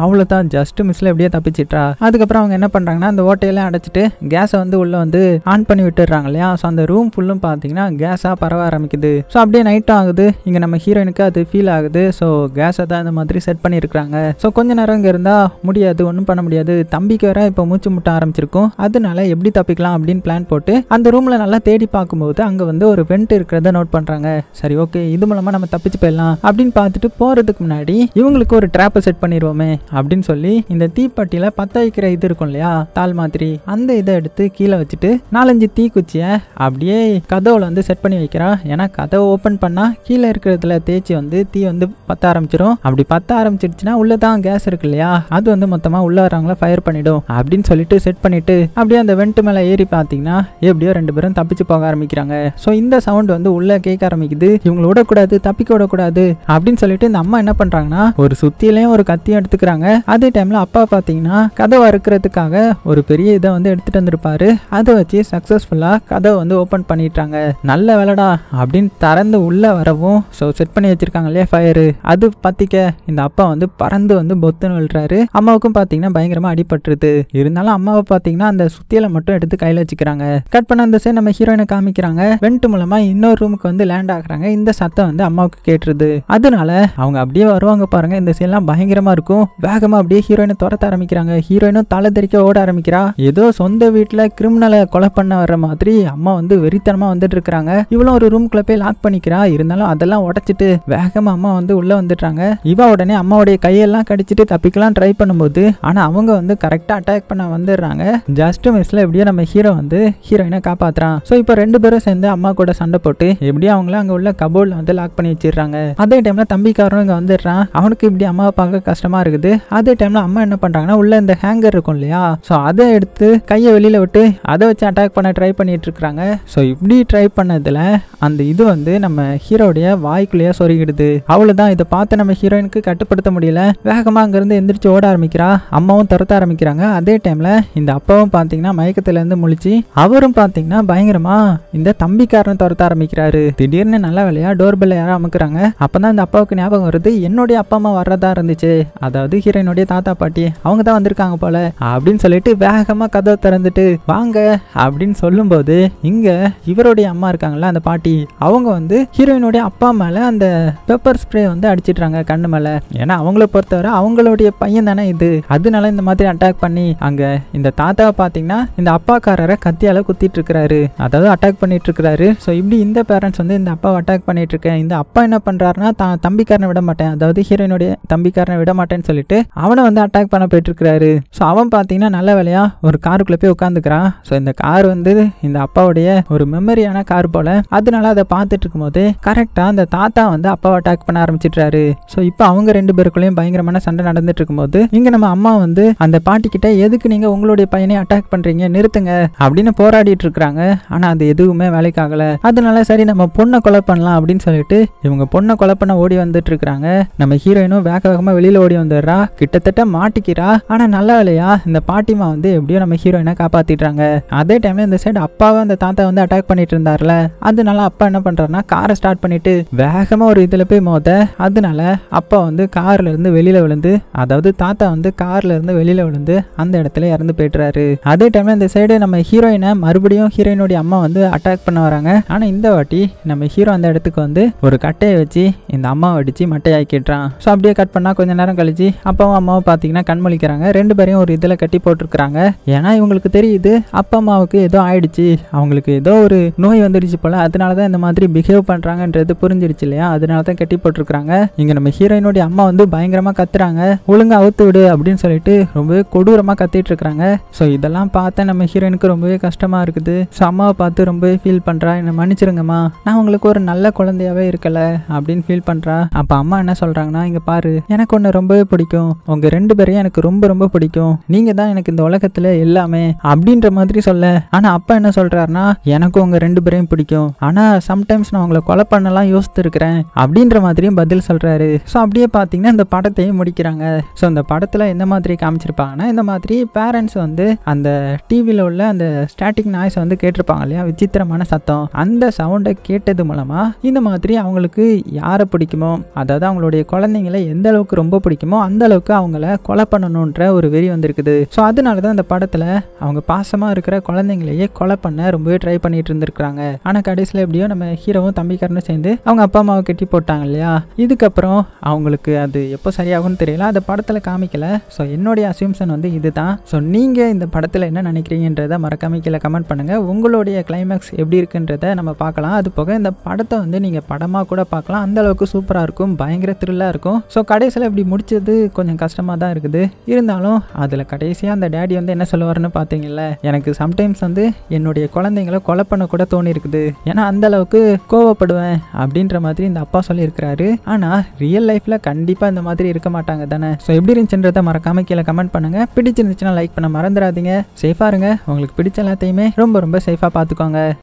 அவ்வளோ தான் ஜஸ்ட் மிஸ்ல எப்படியே தப்பிச்சிட்டா அதுக்கப்புறம் அவங்க என்ன பண்ணுறாங்கன்னா அந்த ஓட்டையெல்லாம் அடைச்சிட்டு கேஸை வந்து உள்ளே வந்து ஆன் பண்ணி விட்டுறாங்க இல்லையா ஸோ அந்த ரூம் ஃபுல்லும் பார்த்தீங்கன்னா கேஸாக பரவ ஆரம்பிக்குது ஸோ அப்படியே நைட்டும் ஆகுது இங்கே நம்ம ஹீரோயினுக்கு அது ஃபீல் ஆகுது ஸோ கேஸை தான் இந்த மாதிரி செட் பண்ணியிருக்கிறாங்க ஸோ கொஞ்ச நேரம் இங்கே இருந்தால் முடியாது ஒன்றும் பண்ண முடியாது தம்பிக்கு வர இப்போ மூச்சு முட்ட ஆரம்பிச்சிருக்கும் அதனால எப்படி தப்பிக்கலாம் அப்படின்னு பிளான் போட்டு அந்த ரூமில் நல்லா தேடி பார்க்கும்போது அங்கே வந்து ஒரு வெண்ட் இருக்கிறத நோட் பண்ணுறாங்க சரி ஓகே இது மூலமாக நம்ம தப்பிச்சு போயிடலாம் அப்படின்னு பார்த்துட்டு போகிறதுக்கு முன்னாடி இவங்களுக்கு ஒரு ட்ராப்பை செட் பண்ணிடுவோமே அப்படின்னு சொல்லி இந்த தீப்பட்டியில பற்ற வைக்கிற இது இருக்கும் இல்லையா தால் மாதிரி அந்த இதை எடுத்து கீழே வச்சுட்டு நாலஞ்சு தீக்குச்சியை அப்படியே கதவுல வந்து செட் பண்ணி வைக்கிறா ஏன்னா கதவை ஓப்பன் பண்ணால் கீழே இருக்கிறதுல தேய்ச்சி வந்து தீ வந்து பத்த ஆரம்பிச்சிடும் அப்படி பற்ற ஆரம்பிச்சிருச்சுன்னா உள்ளே தான் கேஸ் இருக்கு இல்லையா அது வந்து மொத்தமாக உள்ளே வரவங்கள ஃபயர் பண்ணிடும் அப்படின்னு சொல்லிட்டு செட் பண்ணிட்டு அப்படியே அந்த வெண்ட் மேலே ஏறி பார்த்தீங்கன்னா எப்படியோ ரெண்டு பேரும் தப்பிச்சு போக ஆரம்பிக்கிறாங்க ஸோ இந்த சவுண்ட் வந்து உள்ளே கேட்க ஆரம்பிக்குது இவங்களை விடக்கூடாது தப்பிக்க விடக்கூடாது அப்படின்னு சொல்லிட்டு இந்த அம்மா என்ன பண்ணுறாங்கன்னா ஒரு சுத்திலையும் ஒரு கத்தியும் எடுத்துக்கிறாங்க இருக்காங்க அதே டைமில் அப்பா பார்த்தீங்கன்னா கதவை அறுக்கிறதுக்காக ஒரு பெரிய இதை வந்து எடுத்துகிட்டு வந்திருப்பாரு அதை வச்சு சக்ஸஸ்ஃபுல்லாக கதவை வந்து ஓப்பன் பண்ணிட்டாங்க நல்ல வேலைடா அப்படின்னு திறந்து உள்ளே வரவும் ஸோ செட் பண்ணி வச்சுருக்காங்க இல்லையா ஃபயரு அது பார்த்திக்க இந்த அப்பா வந்து பறந்து வந்து பொத்துன்னு விழுறாரு அம்மாவுக்கும் பார்த்தீங்கன்னா பயங்கரமாக அடிபட்டுருது இருந்தாலும் அம்மாவை பாத்தீங்கன்னா அந்த சுத்தியலை மட்டும் எடுத்து கையில் வச்சுக்கிறாங்க கட் பண்ண அந்த சைடு நம்ம ஹீரோயினை காமிக்கிறாங்க வெண்ட் மூலமாக இன்னொரு ரூமுக்கு வந்து லேண்ட் ஆகுறாங்க இந்த சத்தம் வந்து அம்மாவுக்கு கேட்டுருது அதனால அவங்க அப்படியே வருவாங்க பாருங்க இந்த சைட்லாம் பயங்கரமாக இருக்கும் வேகமாக அப்படியே ஹீரோயினை துரத்த ஆரம்பிக்கிறாங்க ஹீரோயினும் தலை தெறிக்க ஓட ஆரம்பிக்கிறா ஏதோ சொந்த வீட்டில் கிரிமினலை கொலை பண்ண வர்ற மாதிரி அம்மா வந்து வெறித்தனமாக வந்துட்டு இருக்கிறாங்க இவளும் ஒரு குள்ள போய் லாக் பண்ணிக்கிறா இருந்தாலும் அதெல்லாம் உடச்சிட்டு வேகமாக அம்மா வந்து உள்ளே வந்துடுறாங்க இவா உடனே அம்மாவுடைய கையெல்லாம் கடிச்சிட்டு தப்பிக்கலாம் ட்ரை பண்ணும்போது ஆனால் அவங்க வந்து கரெக்டாக அட்டாக் பண்ண வந்துடுறாங்க ஜஸ்ட் மிஸ்ல எப்படியோ நம்ம ஹீரோ வந்து ஹீரோயினை காப்பாத்துறான் ஸோ இப்போ ரெண்டு பேரும் சேர்ந்து அம்மா கூட சண்டை போட்டு எப்படியோ அவங்கள அங்கே உள்ள கபோர்ட்ல வந்து லாக் பண்ணி வச்சிடுறாங்க அதே டைமில் தம்பிக்காரன் இங்கே வந்துடுறான் அவனுக்கு இப்படி அம்மாவை பார்க்க கஷ்டமாக இருக்குது அதே டைமில் அம்மா என்ன பண்ணுறாங்கன்னா உள்ளே இந்த ஹேங்கர் இருக்கும் இல்லையா ஸோ அதை எடுத்து கையை வெளியில் விட்டு அதை வச்சு அட்டாக் பண்ண ட்ரை பண்ணிட்டு இருக்காங்க ஸோ இப்படி ட்ரை பண்ணதில் அந்த இது வந்து நம்ம ஹீரோடைய வாய்க்குள்ளேயே சொருகிடுது அவ்வளவுதான் இதை பார்த்து நம்ம ஹீரோயினுக்கு கட்டுப்படுத்த முடியல வேகமாக அங்கேருந்து எந்திரிச்சு ஓட ஆரம்பிக்கிறா அம்மாவும் துரத்த ஆரம்பிக்கிறாங்க அதே டைமில் இந்த அப்பாவும் பார்த்தீங்கன்னா மயக்கத்துலேருந்து முழிச்சு அவரும் பாத்தீங்கன்னா பயங்கரமாக இந்த தம்பிக்காரன் துரத்த ஆரம்பிக்கிறாரு திடீர்னு நல்ல வேலையா டோர் பெல்ல யாரும் அமுக்குறாங்க அப்போ தான் இந்த அப்பாவுக்கு ஞாபகம் வருது என்னுடைய அப்பா அம்மா வர்றதா இருந்துச்சு அதாவது ஹீரோயினுடைய தாத்தா பாட்டி அவங்க தான் வந்திருக்காங்க போல அப்படின்னு சொல்லிட்டு வேகமாக கதவை திறந்துட்டு வாங்க அப்படின்னு சொல்லும்போது இங்கே இவருடைய அம்மா இருக்காங்களா அந்த பாட்டி அவங்க வந்து ஹீரோயினுடைய அப்பா மேலே அந்த பெப்பர் ஸ்ப்ரே வந்து அடிச்சிட்றாங்க கண்ணு மேலே ஏன்னா அவங்கள பொறுத்தவரை அவங்களுடைய பையன் தானே இது அதனால இந்த மாதிரி அட்டாக் பண்ணி அங்கே இந்த தாத்தாவை பார்த்தீங்கன்னா இந்த அப்பாக்காரரை கத்தியால் குத்திட்டு இருக்கிறாரு அதாவது அட்டாக் பண்ணிட்டு இருக்கிறாரு ஸோ இப்படி இந்த பேரண்ட்ஸ் வந்து இந்த அப்பாவை அட்டாக் பண்ணிட்டு இருக்கேன் இந்த அப்பா என்ன பண்ணுறாருன்னா தான் தம்பிக்காரனை விட மாட்டேன் அதாவது ஹீரோயினுடைய தம்பிக்காரனை விட மாட்டேன்னு சொல்லிட்டு சொல்லிட்டு அவனை வந்து அட்டாக் பண்ண போயிட்டுருக்கிறாரு ஸோ அவன் பார்த்தீங்கன்னா நல்ல வேலையாக ஒரு காருக்குள்ளே போய் உட்காந்துக்கிறான் ஸோ இந்த கார் வந்து இந்த அப்பாவுடைய ஒரு மெமரியான கார் போல் அதனால அதை பார்த்துட்டு இருக்கும்போது கரெக்டாக அந்த தாத்தா வந்து அப்பாவை அட்டாக் பண்ண ஆரம்பிச்சிட்றாரு ஸோ இப்போ அவங்க ரெண்டு பேருக்குள்ளேயும் பயங்கரமான சண்டை நடந்துட்டு இருக்கும்போது இங்கே நம்ம அம்மா வந்து அந்த பாட்டிக்கிட்ட எதுக்கு நீங்கள் உங்களுடைய பையனை அட்டாக் பண்ணுறீங்க நிறுத்துங்க அப்படின்னு போராடிட்டு இருக்கிறாங்க ஆனால் அது எதுவுமே வேலைக்காகல அதனால சரி நம்ம பொண்ணை கொலை பண்ணலாம் அப்படின்னு சொல்லிட்டு இவங்க பொண்ணை கொலை பண்ண ஓடி வந்துட்டு இருக்காங்க நம்ம ஹீரோயினும் வேக வேகமாக வெளியில் ஓடி வந்துடுறா கிட்டத்தட்ட மாட்டிக்கிறா ஆனால் நல்லா இல்லையா இந்த பாட்டிமா வந்து எப்படியோ நம்ம ஹீரோயினை காப்பாற்றிடுறாங்க அதே டைமில் இந்த சைடு அப்பாவும் அந்த தாத்தா வந்து அட்டாக் பண்ணிட்டு இருந்தார்ல அதனால அப்பா என்ன பண்ணுறாருன்னா காரை ஸ்டார்ட் பண்ணிட்டு வேகமாக ஒரு இதில் போய் மோத அதனால அப்பா வந்து கார்ல இருந்து வெளியில் விழுந்து அதாவது தாத்தா வந்து கார்ல இருந்து வெளியில் விழுந்து அந்த இடத்துல இறந்து போயிட்டுறாரு அதே டைமில் இந்த சைடு நம்ம ஹீரோயினை மறுபடியும் ஹீரோயினுடைய அம்மா வந்து அட்டாக் பண்ண வராங்க ஆனால் இந்த வாட்டி நம்ம ஹீரோ அந்த இடத்துக்கு வந்து ஒரு கட்டையை வச்சு இந்த அம்மாவை அடித்து மட்டையாக்கிடுறான் ஸோ அப்படியே கட் பண்ணால் கொஞ்ச நேரம் கழிச்சு அப்பாவும் அம்மாவும் பார்த்தீங்கன்னா கண்மொழிக்கிறாங்க ரெண்டு பேரையும் ஒரு இதில் கட்டி போட்டிருக்கிறாங்க ஏன்னா இவங்களுக்கு தெரியுது அப்பா அம்மாவுக்கு ஏதோ ஆயிடுச்சு அவங்களுக்கு ஏதோ ஒரு நோய் வந்துடுச்சு போல அதனால தான் இந்த மாதிரி பிஹேவ் பண்ணுறாங்கன்றது புரிஞ்சிருச்சு இல்லையா அதனால தான் கட்டி போட்டிருக்கிறாங்க இங்கே நம்ம ஹீரோயினுடைய அம்மா வந்து பயங்கரமாக கத்துறாங்க ஒழுங்காக அவுத்து விடு அப்படின்னு சொல்லிட்டு ரொம்பவே கொடூரமாக கத்திட்டு இருக்கிறாங்க ஸோ இதெல்லாம் பார்த்தா நம்ம ஹீரோயினுக்கு ரொம்பவே கஷ்டமாக இருக்குது ஸோ அம்மாவை பார்த்து ரொம்பவே ஃபீல் பண்ணுறா என்னை மன்னிச்சிருங்கம்மா நான் உங்களுக்கு ஒரு நல்ல குழந்தையாகவே இருக்கலை அப்படின்னு ஃபீல் பண்ணுறா அப்போ அம்மா என்ன சொல்கிறாங்கன்னா இங்கே பாரு எனக்கு ஒன்று ரொம்பவே பிடிக்கும் பிடிக்கும் உங்கள் ரெண்டு பேரையும் எனக்கு ரொம்ப ரொம்ப பிடிக்கும் நீங்கள் தான் எனக்கு இந்த உலகத்தில் எல்லாமே அப்படின்ற மாதிரி சொல்ல ஆனால் அப்பா என்ன சொல்கிறாருன்னா எனக்கும் உங்கள் ரெண்டு பேரையும் பிடிக்கும் ஆனால் சம்டைம்ஸ் நான் உங்களை கொலை பண்ணலாம் யோசித்துருக்கிறேன் அப்படின்ற மாதிரியும் பதில் சொல்கிறாரு ஸோ அப்படியே பார்த்தீங்கன்னா இந்த படத்தையும் முடிக்கிறாங்க ஸோ இந்த படத்தில் எந்த மாதிரி காமிச்சிருப்பாங்கன்னா இந்த மாதிரி பேரண்ட்ஸ் வந்து அந்த டிவியில் உள்ள அந்த ஸ்டாட்டிக் நாய்ஸ் வந்து கேட்டிருப்பாங்க இல்லையா விசித்திரமான சத்தம் அந்த சவுண்டை கேட்டது மூலமாக இந்த மாதிரி அவங்களுக்கு யாரை பிடிக்குமோ அதாவது அவங்களுடைய குழந்தைங்களை எந்த அளவுக்கு ரொம்ப பிடிக்குமோ அந்த அளவுக்கு அவங்கள கொலை பண்ணணுன்ற ஒரு வெறி வந்திருக்குது ஸோ அதனால தான் அந்த படத்தில் அவங்க பாசமாக இருக்கிற குழந்தைங்களையே கொலை பண்ண ரொம்பவே ட்ரை பண்ணிட்டு இருந்திருக்கிறாங்க ஆனால் கடைசியில் எப்படியோ நம்ம ஹீரோவும் தம்பிக்காரனும் சேர்ந்து அவங்க அப்பா அம்மாவை கட்டி போட்டாங்க இல்லையா இதுக்கப்புறம் அவங்களுக்கு அது எப்போ சரியாகும்னு தெரியல அந்த படத்தில் காமிக்கல ஸோ என்னுடைய அசியூம்ஷன் வந்து இதுதான் ஸோ நீங்கள் இந்த படத்தில் என்ன நினைக்கிறீங்கன்றதை மறக்காமல் கீழே கமெண்ட் பண்ணுங்கள் உங்களுடைய கிளைமேக்ஸ் எப்படி இருக்குன்றத நம்ம பார்க்கலாம் அது போக இந்த படத்தை வந்து நீங்கள் படமாக கூட பார்க்கலாம் அந்த அளவுக்கு சூப்பராக இருக்கும் பயங்கர த்ரில்லாக இருக்கும் ஸோ கடைசியில் இப்படி முடிச்சது கொஞ்சம் கஷ்டமாக தான் இருக்குது இருந்தாலும் அதில் கடைசியாக அந்த டேடி வந்து என்ன சொல்லுவார்னு பார்த்தீங்கல்ல எனக்கு சம்டைம்ஸ் வந்து என்னுடைய குழந்தைங்கள கொலை பண்ண கூட தோணி இருக்குது ஏன்னா அந்த அளவுக்கு கோவப்படுவேன் அப்படின்ற மாதிரி இந்த அப்பா சொல்லியிருக்கிறாரு ஆனால் ரியல் லைஃப்பில் கண்டிப்பாக இந்த மாதிரி இருக்க மாட்டாங்க தானே ஸோ எப்படி இருந்துச்சுன்றதை மறக்காம கீழே கமெண்ட் பண்ணுங்க பிடிச்சிருந்துச்சுன்னா லைக் பண்ண மறந்துடாதீங்க சேஃபாக இருங்க உங்களுக்கு பிடிச்ச எல்லாத்தையுமே ரொம்ப ரொம்ப சேஃபாக பார்த்துக்கோங்க